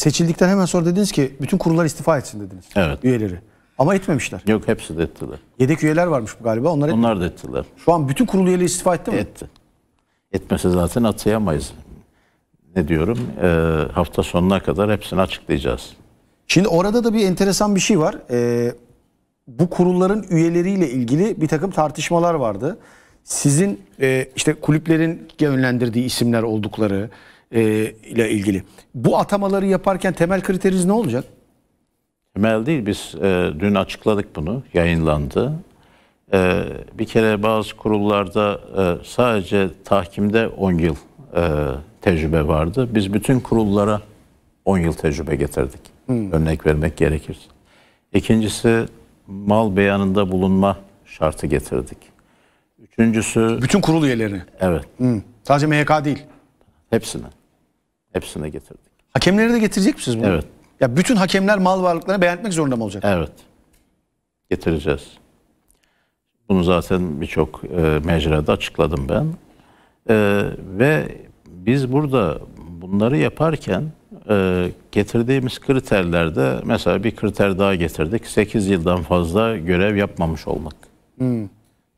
seçildikten hemen sonra dediniz ki bütün kurullar istifa etsin dediniz. Evet. Üyeleri. Ama etmemişler. Yok hepsi de ettiler. Yedek üyeler varmış galiba. Onlar, Onlar da ettiler. Şu an bütün kurul üyeleri istifa etti mi? Etti. Etmese zaten atayamayız. Ne diyorum? E, hafta sonuna kadar hepsini açıklayacağız. Şimdi orada da bir enteresan bir şey var. E, bu kurulların üyeleriyle ilgili bir takım tartışmalar vardı. Sizin e, işte kulüplerin yönlendirdiği isimler oldukları, e, ile ilgili. Bu atamaları yaparken temel kriteriniz ne olacak? Temel değil biz e, dün açıkladık bunu yayınlandı. E, bir kere bazı kurullarda e, sadece tahkimde 10 yıl e, tecrübe vardı. Biz bütün kurullara 10 yıl tecrübe getirdik. Hmm. Örnek vermek gerekirse. İkincisi mal beyanında bulunma şartı getirdik. Üçüncüsü... Bütün kurul üyelerini? Evet. Hmm. Sadece MHK değil. Hepsini. Hepsine getirdik. Hakemleri de getirecek misiniz bunu? Evet. Ya bütün hakemler mal varlıklarını beğenmek zorunda mı olacak? Evet. Getireceğiz. Bunu zaten birçok e, mecrada açıkladım ben. E, ve biz burada bunları yaparken e, getirdiğimiz kriterlerde mesela bir kriter daha getirdik. 8 yıldan fazla görev yapmamış olmak. Hmm.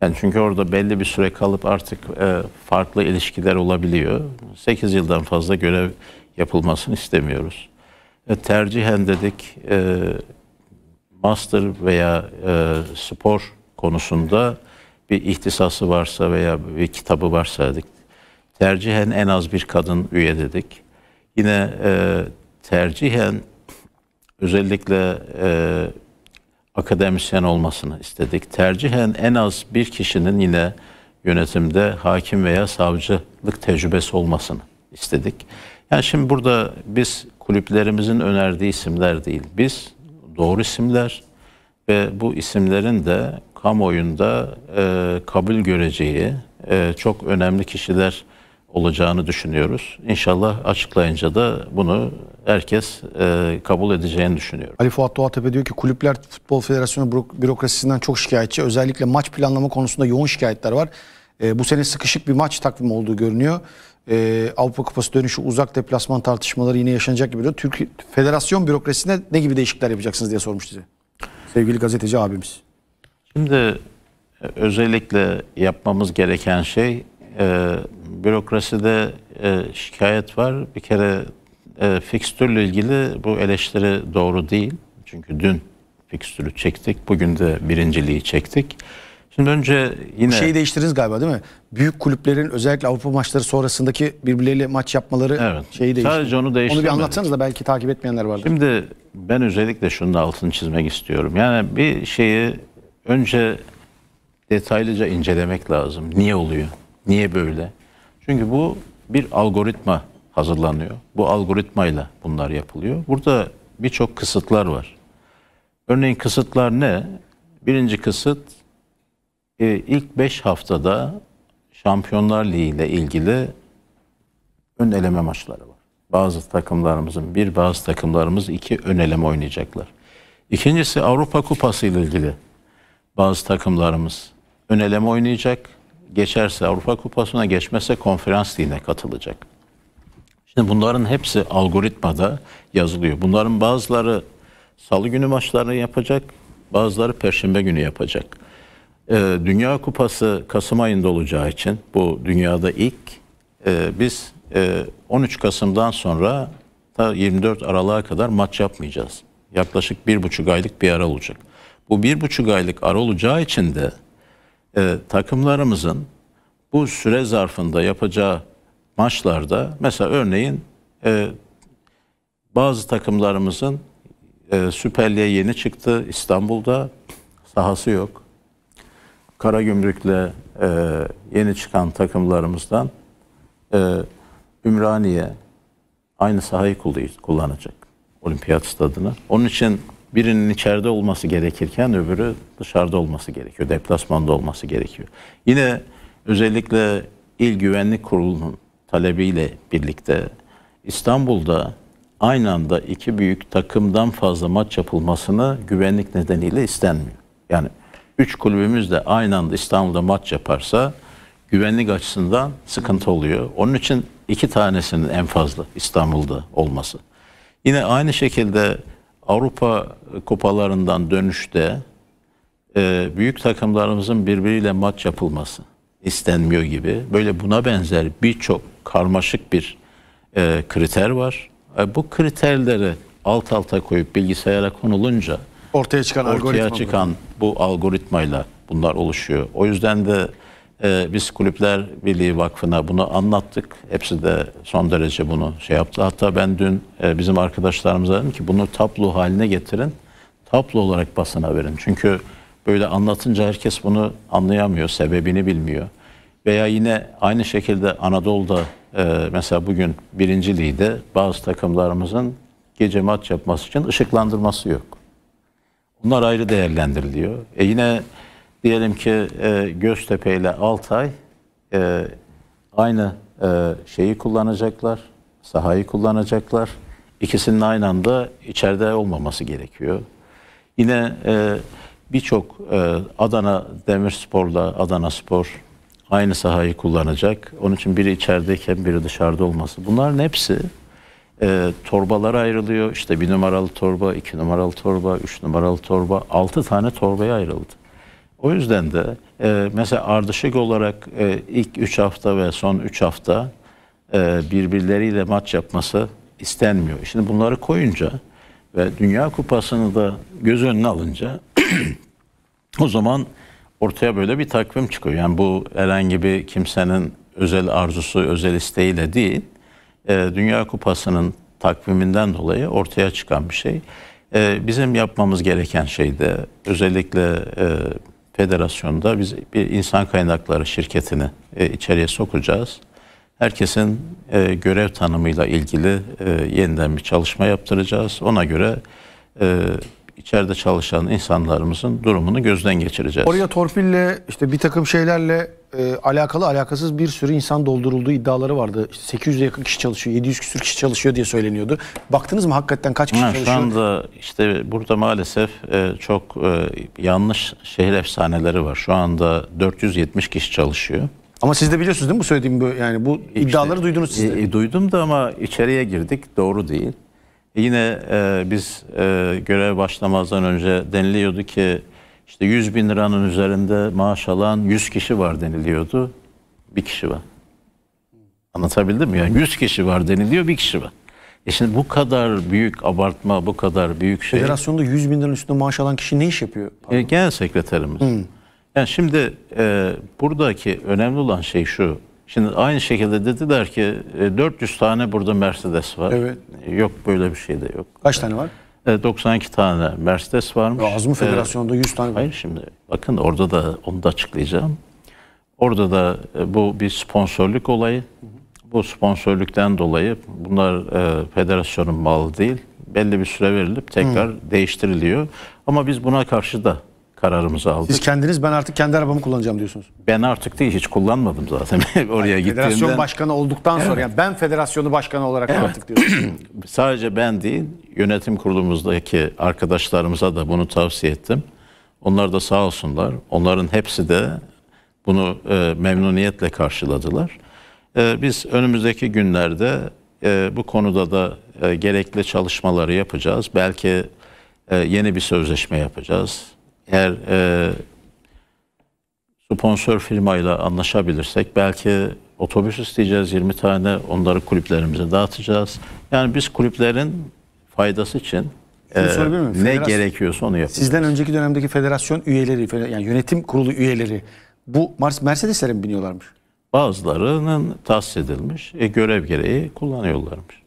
Yani çünkü orada belli bir süre kalıp artık e, farklı ilişkiler olabiliyor. 8 yıldan fazla görev yapılmasını istemiyoruz. E, tercihen dedik e, master veya e, spor konusunda bir ihtisası varsa veya bir kitabı varsa dedik. Tercihen en az bir kadın üye dedik. Yine e, tercihen özellikle e, akademisyen olmasını istedik. Tercihen en az bir kişinin yine yönetimde hakim veya savcılık tecrübesi olmasını istedik. Yani şimdi burada biz kulüplerimizin önerdiği isimler değil. Biz doğru isimler ve bu isimlerin de kamuoyunda e, kabul göreceği e, çok önemli kişiler olacağını düşünüyoruz. İnşallah açıklayınca da bunu herkes e, kabul edeceğini düşünüyorum. Ali Fuat Doğatepe diyor ki kulüpler Futbol Federasyonu bürokrasisinden çok şikayetçi. Özellikle maç planlama konusunda yoğun şikayetler var. E, bu sene sıkışık bir maç takvimi olduğu görünüyor. E, Avrupa Kupası dönüşü uzak deplasman tartışmaları yine yaşanacak gibi diyor. Türk Federasyon bürokrasisine ne gibi değişiklikler yapacaksınız diye sormuş size. Sevgili gazeteci abimiz. Şimdi e, özellikle yapmamız gereken şey e, bürokraside e, şikayet var. Bir kere e, fikstürle ilgili bu eleştiri doğru değil. Çünkü dün fikstürü çektik. Bugün de birinciliği çektik. Şimdi önce yine... şeyi değiştirdiniz galiba değil mi? Büyük kulüplerin özellikle Avrupa maçları sonrasındaki birbirleriyle maç yapmaları evet. şeyi değiştirdi. Sadece onu değiştirmedik. Onu bir anlatsanız da belki takip etmeyenler vardır. Şimdi ben özellikle şunu da altını çizmek istiyorum. Yani bir şeyi önce detaylıca incelemek lazım. Niye oluyor? Niye böyle? Çünkü bu bir algoritma hazırlanıyor. Bu algoritmayla bunlar yapılıyor. Burada birçok kısıtlar var. Örneğin kısıtlar ne? Birinci kısıt e, ilk 5 haftada Şampiyonlar Ligi ile ilgili ön eleme maçları var. Bazı takımlarımızın bir, bazı takımlarımız iki ön eleme oynayacaklar. İkincisi Avrupa Kupası ile ilgili bazı takımlarımız ön eleme oynayacak geçerse Avrupa Kupası'na geçmezse konferans ligine katılacak. Şimdi bunların hepsi algoritmada yazılıyor. Bunların bazıları salı günü maçlarını yapacak, bazıları perşembe günü yapacak. Ee, Dünya Kupası Kasım ayında olacağı için bu dünyada ilk e, biz e, 13 Kasım'dan sonra ta 24 Aralık'a kadar maç yapmayacağız. Yaklaşık bir buçuk aylık bir ara olacak. Bu bir buçuk aylık ara olacağı için de e, takımlarımızın bu süre zarfında yapacağı maçlarda mesela örneğin e, bazı takımlarımızın e, Süper Lig'e yeni çıktı İstanbul'da sahası yok. Karagümrük'le e, yeni çıkan takımlarımızdan e, Ümraniye aynı sahayı kullanacak olimpiyat stadını Onun için birinin içeride olması gerekirken öbürü dışarıda olması gerekiyor. Deplasmanda olması gerekiyor. Yine özellikle İl Güvenlik Kurulu'nun talebiyle birlikte İstanbul'da aynı anda iki büyük takımdan fazla maç yapılmasını güvenlik nedeniyle istenmiyor. Yani üç kulübümüz de aynı anda İstanbul'da maç yaparsa güvenlik açısından sıkıntı oluyor. Onun için iki tanesinin en fazla İstanbul'da olması. Yine aynı şekilde Avrupa kupalarından dönüşte e, büyük takımlarımızın birbiriyle maç yapılması istenmiyor gibi böyle buna benzer birçok karmaşık bir e, kriter var. E, bu kriterleri alt alta koyup bilgisayara konulunca ortaya çıkan ortaya algoritma çıkan bu algoritmayla bunlar oluşuyor. O yüzden de ee, biz Kulüpler Birliği Vakfı'na bunu anlattık. Hepsi de son derece bunu şey yaptı. Hatta ben dün e, bizim arkadaşlarımıza dedim ki bunu tablo haline getirin. Tablo olarak basına verin. Çünkü böyle anlatınca herkes bunu anlayamıyor, sebebini bilmiyor. Veya yine aynı şekilde Anadolu'da e, mesela bugün birinciliği de bazı takımlarımızın gece maç yapması için ışıklandırması yok. Bunlar ayrı değerlendiriliyor. E yine diyelim ki e, Göztepe ile Altay e, aynı e, şeyi kullanacaklar, sahayı kullanacaklar. İkisinin aynı anda içeride olmaması gerekiyor. Yine e, birçok e, Adana Demirspor'la Adana Spor aynı sahayı kullanacak. Onun için biri içerideyken biri dışarıda olması. Bunların hepsi e, torbalara ayrılıyor. İşte bir numaralı torba, iki numaralı torba, üç numaralı torba, altı tane torbaya ayrıldı. O yüzden de e, mesela ardışık olarak e, ilk 3 hafta ve son 3 hafta e, birbirleriyle maç yapması istenmiyor. Şimdi bunları koyunca ve Dünya Kupası'nı da göz önüne alınca o zaman ortaya böyle bir takvim çıkıyor. Yani bu herhangi bir kimsenin özel arzusu, özel isteğiyle değil, e, Dünya Kupası'nın takviminden dolayı ortaya çıkan bir şey. E, bizim yapmamız gereken şey de özellikle e, federasyonda biz bir insan kaynakları şirketini e, içeriye sokacağız. Herkesin e, görev tanımıyla ilgili e, yeniden bir çalışma yaptıracağız. Ona göre e, içeride çalışan insanlarımızın durumunu gözden geçireceğiz. Oraya torpille işte bir takım şeylerle e, alakalı alakasız bir sürü insan doldurulduğu iddiaları vardı. İşte 800'e yakın kişi çalışıyor, 700 küsür kişi çalışıyor diye söyleniyordu. Baktınız mı hakikaten kaç kişi ha, çalışıyor? Şu anda işte burada maalesef e, çok e, yanlış şehir efsaneleri var. Şu anda 470 kişi çalışıyor. Ama siz de biliyorsunuz değil mi bu söylediğim bu yani bu işte, iddiaları duydunuz siz de. e, e duydum da ama içeriye girdik doğru değil. E, yine e, biz e, görev başlamazdan önce deniliyordu ki işte 100 bin liranın üzerinde maaş alan 100 kişi var deniliyordu. Bir kişi var. Anlatabildim mi? Yani 100 kişi var deniliyor bir kişi var. E şimdi bu kadar büyük abartma, bu kadar büyük şey. Federasyonda 100 bin liranın üstünde maaş alan kişi ne iş yapıyor? Pardon. E, genel sekreterimiz. Hmm. Yani şimdi e, buradaki önemli olan şey şu. Şimdi aynı şekilde dediler ki 400 e, tane burada Mercedes var. Evet. Yok böyle bir şey de yok. Kaç tane var? 92 e, tane Mercedes varmış. Ya, Azmi e, Federasyonda 100 tane Hayır şimdi bakın orada da onu da açıklayacağım. Orada da e, bu bir sponsorluk olayı. Bu sponsorluktan dolayı bunlar federasyonun malı değil. Belli bir süre verilip tekrar Hı. değiştiriliyor. Ama biz buna karşı da kararımızı aldık. Siz kendiniz ben artık kendi arabamı kullanacağım diyorsunuz. Ben artık değil hiç kullanmadım zaten oraya yani gittiğimden. Federasyon başkanı olduktan evet. sonra yani ben federasyonu başkanı olarak evet. artık diyorsunuz. Sadece ben değil yönetim kurulumuzdaki arkadaşlarımıza da bunu tavsiye ettim. Onlar da sağ olsunlar. Onların hepsi de bunu e, memnuniyetle karşıladılar. E, biz önümüzdeki günlerde e, bu konuda da e, gerekli çalışmaları yapacağız. Belki e, yeni bir sözleşme yapacağız eğer e, sponsor firmayla anlaşabilirsek belki otobüs isteyeceğiz 20 tane onları kulüplerimize dağıtacağız. Yani biz kulüplerin faydası için e, ne gerekiyorsa onu yapacağız. Sizden önceki dönemdeki federasyon üyeleri yani yönetim kurulu üyeleri bu Mercedes'lere mi biniyorlarmış? Bazılarının tahsis edilmiş, e, görev gereği kullanıyorlarmış.